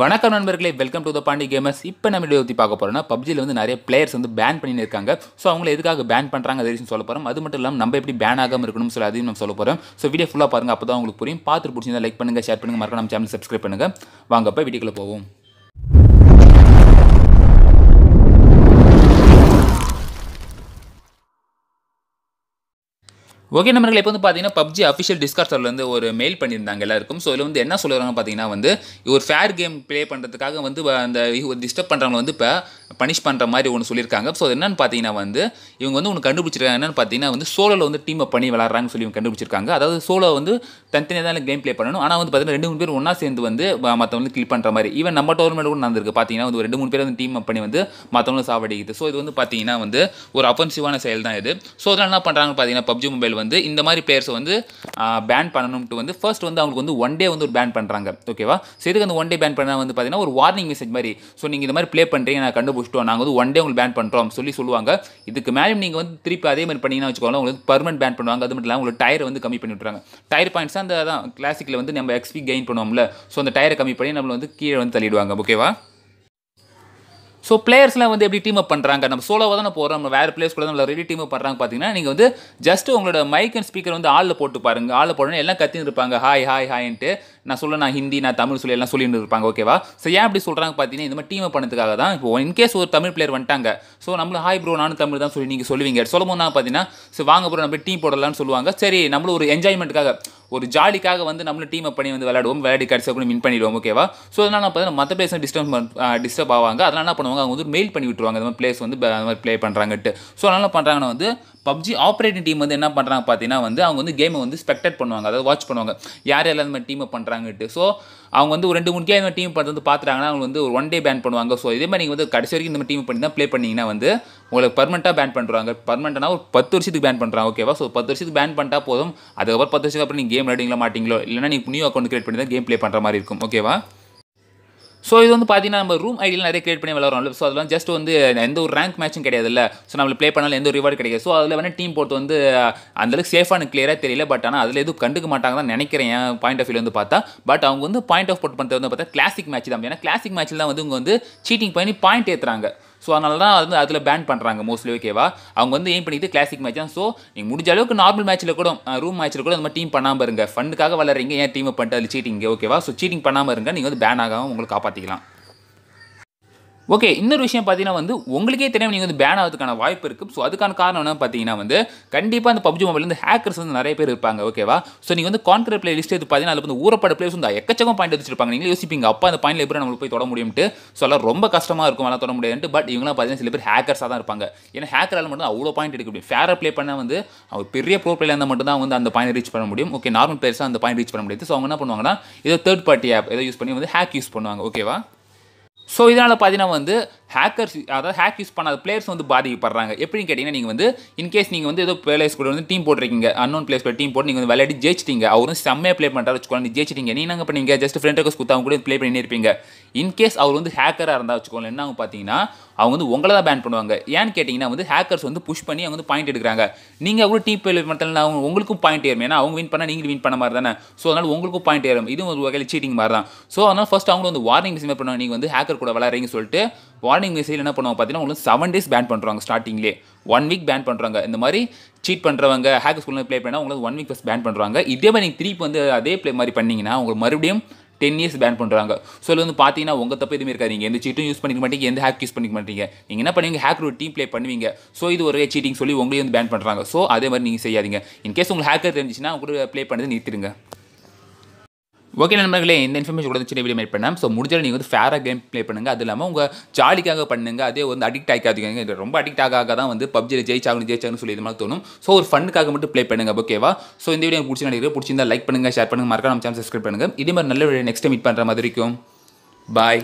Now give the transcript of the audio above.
வணக்கம் நண்பர்களே welcome to the Pandi gamers இப்போ நம்ம வீடியோ பார்க்க போகிறோம்னா பப்ஜியில் வந்து நிறைய பிளேயர்ஸ் வந்து பேன் பண்ணியிருக்காங்க ஸோ அவங்கள எதுக்காக பேன் பண்ணுறாங்க அது சொல்ல போகிறோம் அது மட்டும் இல்லாமல் நம்ம எப்படி பேன் ஆகாமல் இருக்கணும்னு சொல்லி அதையும் நம்ம சொல்ல போகிறோம் ஸோ வீடியோ ஃபுல்லாக பாருங்கள் அப்போ தான் உங்களுக்கு புரியும் பார்த்து பிடிச்சிருந்தா லைக் பண்ணுங்கள் ஷேர் பண்ணுங்கள் மறக்காம நம்ம சேனல் சப்ஸ்கிரைப் பண்ணுங்கள் வாங்கப்போ அப்போ வீடியோக்குள்ளே போவோம் ஓகே நம்பர்கள் இப்போ வந்து பார்த்தீங்கன்னா பப்ஜி அஃபிஷியல் டிஸ்கார்டரில் வந்து ஒரு மெயில் பண்ணியிருந்தாங்க எல்லாருக்கும் ஸோ இதில் வந்து என்ன சொல்லுறாங்க பார்த்தீங்கன்னா வந்து ஒரு ஃபேர் கேம் ப்ளே பண்ணுறதுக்காக வந்து அந்த டிஸ்டர்ப் பண்ணுறவங்க வந்து இப்போ பனிஷ் பண்ணுற மாதிரி ஒன்று சொல்லியிருக்காங்க ஸோ என்னன்னு என்னென்னு பார்த்தீங்கன்னா வந்து இவங்க வந்து ஒன்று கண்டுபிடிச்சிருக்காங்க என்னென்னு பார்த்தீங்கன்னா வந்து சோலோவில் வந்து டீமை பண்ணி விளாட்றாங்கன்னு சொல்லி இவங்க கண்டுபிடிச்சிருக்காங்க அதாவது சோலோ வந்து தனித்தனியாக தான் கேம் ப்ளே பண்ணணும் ஆனால் வந்து பார்த்தீங்கன்னா ரெண்டு மூணு பேர் ஒன்றா சேர்ந்து வந்து மற்றவங்களுக்கு கிளிக் பண்ணுற மாதிரி ஈவன் நம்ம டோர்மெண்ட் கூட நடந்திருக்கு பார்த்தீங்கன்னா வந்து ரெண்டு மூணு பேர் வந்து டீம் பண்ணி வந்து மற்றவங்களும் சாவடிக்குது ஸோ இது வந்து பார்த்தீங்கன்னா வந்து ஒரு அஃபென்சிவான செயல் தான் இது ஸோ அதெல்லாம் என்ன பண்ணுறாங்கன்னு பார்த்தீங்கன்னா பப்ஜி மொபைல் வந்து இந்த மாதிரி பிளேயர்ஸை வந்து பேன் பண்ணணும்ட்டு வந்து ஃபர்ஸ்ட் வந்து அவங்களுக்கு வந்து ஒன் டே வந்து ஒரு பேன் பண்ணுறாங்க ஓகேவா சரி அந்த ஒன் டே பேன் பண்ணால் வந்து பார்த்தீங்கன்னா ஒரு வார்னிங் மெசேஜ் மாதிரி ஸோ நீங்கள் இந்த மாதிரி ப்ளே பண்ணுறீங்க நான் கண்டுபிடிச்சிட்டோம் நாங்கள் வந்து ஒன் டே உங்களுக்கு பேன் பண்ணுறோம் சொல்லி சொல்லுவாங்க இதுக்கு மேலே நீங்கள் வந்து திருப்பி அதே மாதிரி பண்ணிங்கன்னா வச்சுக்கோங்களேன் உங்களுக்கு பர்மனெண்ட் பேன் பண்ணுவாங்க அது மட்டும் இல்லாமல் உங்களுக்கு டயர் வந்து கம்மி பண்ணி விட்றாங்க டயர் பாயிண்ட்ஸ் அந்த அதான் கிளாசிக்கில் வந்து நம்ம எக்ஸ்பி கெயின் பண்ணுவோம்ல ஸோ அந்த டயரை கம்மி பண்ணி நம்மளை வந்து கீழே வந்து தள்ளிடுவாங்க ஓகேவா ஸோ பிளேயர்ஸ்லாம் வந்து எப்படி டீம் அப் பண்ணுறாங்க நம்ம சோலோவாக தான் போகிறோம் நம்ம வேறு பிளேயர்ஸ் கூட நம்ம ரெடி டீம் அப் பண்ணுறாங்க பார்த்தீங்கன்னா நீங்கள் வந்து ஜஸ்ட் உங்களோட மைக் அண்ட் ஸ்பீக்கர் வந்து ஆளில் போட்டு பாருங்கள் ஆளில் போடணும் எல்லாம் கத்தின்னு இருப்பாங்க ஹாய் ஹாய் ஹாய்ன்ட்டு நான் சொல்ல நான் ஹிந்தி நான் தமிழ் சொல்லி எல்லாம் சொல்லிட்டு இருப்பாங்க ஓகேவா ஸோ ஏன் அப்படி சொல்கிறாங்க பார்த்தீங்கன்னா இந்த மாதிரி டீம் அப் பண்ணதுக்காக தான் இப்போ இன்கேஸ் ஒரு தமிழ் பிளேயர் வந்துட்டாங்க ஸோ நம்மளும் ஹாய் ப்ரோ நானும் தமிழ் தான் சொல்லி நீங்கள் சொல்லுவீங்க சொல்லும் போது பார்த்தீங்கன்னா ஸோ வாங்க ப்ரோ நம்ம டீம் போடலான்னு சொல்லுவாங்க சரி நம்மளும் ஒரு என்ஜாய்மெண்ட்டுக்காக ஒரு ஜாலிக்காக வந்து நம்மளும் டீம் அப் பண்ணி வந்து விளையாடுவோம் விளையாடி கடைசி அப்படி மின் பண்ணிடுவோம் ஓகேவா ஸோ அதனால் பார்த்தீங்கன்னா மற்ற பிளேஸ் டிஸ்டர்ப் டிஸ்டர்ப் ஆவாங்க அதனால் என்ன பண்ணுவாங்க அவங்க வந்து மெயில் பண்ணி விட்டுருவாங்க இந்த மாதிரி பிளேஸ் வந்து அந்த மாதிரி ப்ளே பண்ணுறாங்கட்டு ஸோ அதனால் பண்ணுறாங்கன்னா வந்து பப்ஜி ஆப்ரேட்டிங் டீம் வந்து என்ன பண்ணுறாங்க பார்த்தீங்கன்னா வந்து அவங்க வந்து கேமை வந்து ஸ்பெக்டேட் பண்ணுவாங்க அதாவது வாட்ச் பண்ணுவாங்க யார் எல்லாருமே மாதிரி டீமை பண்ணுறாங்கட்டு ஸோ அவங்க வந்து ஒரு ரெண்டு மூணு கேம் டீம் பண்ணுறது வந்து பார்த்துட்டாங்கன்னா அவங்க வந்து ஒரு ஒன் டே பேன் பண்ணுவாங்க ஸோ இதே மாதிரி நீங்கள் வந்து கடைசி வரைக்கும் இந்த மாதிரி டீம் பண்ணி தான் ப்ளே பண்ணிங்கன்னா வந்து உங்களுக்கு பர்மனெண்ட்டாக பேன் பண்ணுறாங்க பர்மனெண்ட்டாக ஒரு பத்து வருஷத்துக்கு பேன் பண்ணுறாங்க ஓகேவா ஸோ பத்து வருஷத்துக்கு பேன் பண்ணிட்டா போதும் அதுக்கப்புறம் பத்து வருஷத்துக்கு அப்புறம் நீங்கள் கேம் விளையாடுங்களா மாட்டிங்களோ இல்லைனா நீங்கள் நியூ அக்கௌண்ட் கிரியேட் பண்ணி தான் கேம் ப்ளே பண்ணுற மாதிரி இருக்கும் ஓகேவா ஸோ இது வந்து பார்த்தீங்கன்னா நம்ம ரூம் ஐடியில் நிறைய கிரியேட் பண்ணி விளாட்றோம் ஸோ அதெல்லாம் ஜஸ்ட் வந்து எந்த ஒரு ரேங்க் மேட்சும் கிடையாது இல்லை ஸோ நம்மளை ப்ளே பண்ணாலும் எந்த ஒரு ரிவார்டு கிடையாது ஸோ அதில் வேணால் டீம் போட்டு வந்து அந்தளவுக்கு சேஃபானு கிளியராக தெரியல பட் ஆனால் அதில் எதுவும் கண்டுக்க மாட்டாங்க தான் நினைக்கிறேன் என் பாயிண்ட் ஆஃப் வியூ வந்து பார்த்தா பட் அவங்க வந்து பாயிண்ட் ஆஃப் போட் பண்ணுறது வந்து பார்த்தா கிளாசிக் மேட்ச் தான் ஏன்னா கிளாசிக் மேட்ச்சில் தான் வந்து இவங்க வந்து சீட்டிங் பண்ணி பாயிண்ட் ஏற்றுறாங்க ஸோ அதனால தான் அது வந்து அதில் பேன் பண்ணுறாங்க மோஸ்ட்லி ஓகேவா அவங்க வந்து ஏன் பண்ணிக்கிட்டு கிளாசிக் மேட்ச் தான் ஸோ நீங்கள் முடிஞ்ச அளவுக்கு நார்மல் மேட்ச்சில் கூட ரூம் மேட்ச்சில் கூட அந்த மாதிரி டீம் பண்ணாமல் இருங்க ஃபண்டுக்காக வளர்றீங்க ஏன் டீமை பண்ணிட்டு அதில் சீட்டிங்க ஓகேவா ஸோ சீட்டிங் பண்ணாமல் இருங்க நீங்கள் வந்து பேன் ஆகாமல் உங்களுக்கு காப்பாற்றிக்கலாம் ஓகே இன்னொரு விஷயம் பார்த்தீங்கன்னா வந்து உங்களுக்கே தெரியாமல் நீங்கள் வந்து பேன் ஆகிறதுக்கான வாய்ப்பு இருக்குது ஸோ அதுக்கான காரணம் என்ன பார்த்தீங்கன்னா வந்து கண்டிப்பாக அந்த பப்ஜி மொபைல் வந்து ஹேக்கர்ஸ் வந்து நிறைய பேர் இருப்பாங்க ஓகேவா ஸோ நீங்கள் வந்து கான்கிரீட் பிளே லிஸ்ட் எடுத்து பார்த்தீங்கன்னா அதில் வந்து ஊரப்பட பிளேஸ் வந்து எக்கச்சக்கம் பாயிண்ட் வச்சிருப்பாங்க நீங்கள் யோசிப்பீங்க அப்போ அந்த பாயிண்ட் எப்படி நம்மளுக்கு போய் தொட முடியும்ட்டு ஸோ எல்லாம் ரொம்ப கஷ்டமாக இருக்கும் அதெல்லாம் தொட முடியாது பட் இவங்களாம் பார்த்தீங்கன்னா சில பேர் ஹேக்கர்ஸாக தான் இருப்பாங்க ஏன்னா ஹேக்கரால் மட்டும் அவ்வளோ பாயிண்ட் எடுக்க முடியும் ஃபேராக பிளே பண்ணால் வந்து அவர் பெரிய ப்ரோ பிளேயர் இருந்தால் மட்டும் தான் வந்து அந்த பாயிண்ட் ரீச் பண்ண முடியும் ஓகே நார்மல் பிளேஸ் அந்த பாயிண்ட் ரீச் பண்ண முடியாது ஸோ அவங்க என்ன பண்ணுவாங்கன்னா ஏதோ தேர்ட் பார்ட்டி ஆப் ஏதோ யூஸ் பண்ணி வந்து ஹேக் யூஸ் பண்ணுவாங்க ஓகேவா ஸோ இதனால் பார்த்தீங்கன்னா வந்து ஹேக்கர்ஸ் அதாவது ஹேக் யூஸ் பண்ணாத பிளேயர்ஸ் வந்து பாதிக்கப்படுறாங்க எப்படின்னு கேட்டிங்கன்னா நீங்கள் வந்து இன்கேஸ் நீங்கள் வந்து ஏதோ பிளேயர்ஸ் கூட வந்து டீம் போட்டிருக்கீங்க அன்னோன் பிளேஸ் கூட டீம் போட்டு நீங்கள் வந்து விளையாடி ஜெயிச்சிட்டிங்க அவரும் செம்மையாக ப்ளே பண்ணுறாரு வச்சுக்கோங்க ஜெயிச்சிட்டிங்க நீங்கள் நாங்கள் பண்ணீங்க ஜஸ்ட் ஃப்ரெண்ட் ரெக்வஸ்ட் கொடுத்தா அவங்க கூட ப்ளே பண்ணி இருப்பீங்க இன்கேஸ் அவர் வந்து ஹேக்கராக இருந்தால் வச்சுக்கோங்க என்ன பார்த்தீங்கன்னா அவங்க வந்து உங்களை தான் பேன் பண்ணுவாங்க ஏன்னு கேட்டிங்கன்னா வந்து ஹேக்கர்ஸ் வந்து புஷ் பண்ணி அவங்க வந்து பாயிண்ட் எடுக்கிறாங்க நீங்கள் கூட டீம் பிளே பண்ணுறதுல அவங்க உங்களுக்கும் பாயிண்ட் ஏறும் ஏன்னா அவங்க வின் பண்ணால் நீங்கள் வின் பண்ண மாதிரி தானே ஸோ அதனால் உங்களுக்கும் பாயிண்ட் ஏறும் இதுவும் ஒரு வகையில் சீட்டிங் மாதிரி தான் ஸோ அதனால் ஃபஸ்ட் அவங்க வந்து வார்னிங் மெசேஜ் பண்ணுவாங்க நீங்கள் வந்து ஹேக்கர் கூட விளாட்றீங்கன்னு சொல்லிட்டு வார்னிங் மெசேஜ் என்ன பண்ணுவாங்க பார்த்தீங்கன்னா உங்களுக்கு செவன் டேஸ் பேன் பண்ணுறாங்க ஸ்டார்டிங்லேயே ஒன் வீக் பேன் பண்ணுறாங்க இந்த மாதிரி சீட் பண்ணுறவங்க ஹேக் ஸ்கூலில் ப்ளே பண்ணால் உங்களுக்கு ஒன் வீக் ஃபஸ்ட் பேன் பண்ணுறாங்க இதே மாதிரி நீங்கள் திருப்பி வந்து அதே ப்ளே மாதிரி பண்ணிங்கன்னா உங்களுக்கு மறுபடியும் டென் இயர்ஸ் பேன் பண்ணுறாங்க ஸோ இதில் வந்து பார்த்தீங்கன்னா உங்கள் தப்பு எதுவுமே இருக்காது நீங்கள் எந்த சீட்டும் யூஸ் பண்ணிக்க மாட்டீங்க எந்த ஹேக் யூஸ் பண்ணிக்க மாட்டீங்க நீங்கள் என்ன பண்ணுவீங்க ஹேக்கர் ஒரு டீம் ப்ளே பண்ணுவீங்க ஸோ இது ஒரு சீட்டிங் சொல்லி உங்களையும் வந்து பேன் பண்ணுறாங்க ஸோ அதே மாதிரி நீங்கள் செய்யாதீங்க இன்கேஸ் உங்களுக்கு ஹேக்கர் தெரிஞ்சுன்னா உங்களுக்கு ப்ளே பண்ணது நிறுத்திடுங்க ஓகே நண்பர்களே இந்த இன்ஃபர்மேஷன் கூட சின்ன வீடியோ மேட் பண்ணேன் ஸோ முடிஞ்சால் நீங்கள் வந்து ஃபேராக கேம் ப்ளே பண்ணுங்கள் அது இல்லாமல் உங்கள் ஜாலிக்காக பண்ணுங்கள் அதே வந்து அடிக்ட் ஆகிக்காதீங்க இது ரொம்ப அடிக்ட் ஆக தான் வந்து பப்ஜியில் ஜெயிச்சாகணும் ஜெயிச்சாகணும் சொல்லி இது மாதிரி தோணும் ஸோ ஒரு ஃபண்ணுக்காக மட்டும் ப்ளே பண்ணுங்கள் ஓகேவா ஸோ இந்த வீடியோ பிடிச்சி நினைக்கிறேன் பிடிச்சிருந்தா லைக் பண்ணுங்கள் ஷேர் பண்ணுங்கள் மறக்காம நம்ம சேனல் சப்ஸ்கிரைப் பண்ணுங்கள் இதே மாதிரி நல்ல வீடியோ நெக்ஸ்ட் மீட் பண்ணுற மாதிரி இருக்கும் பாய்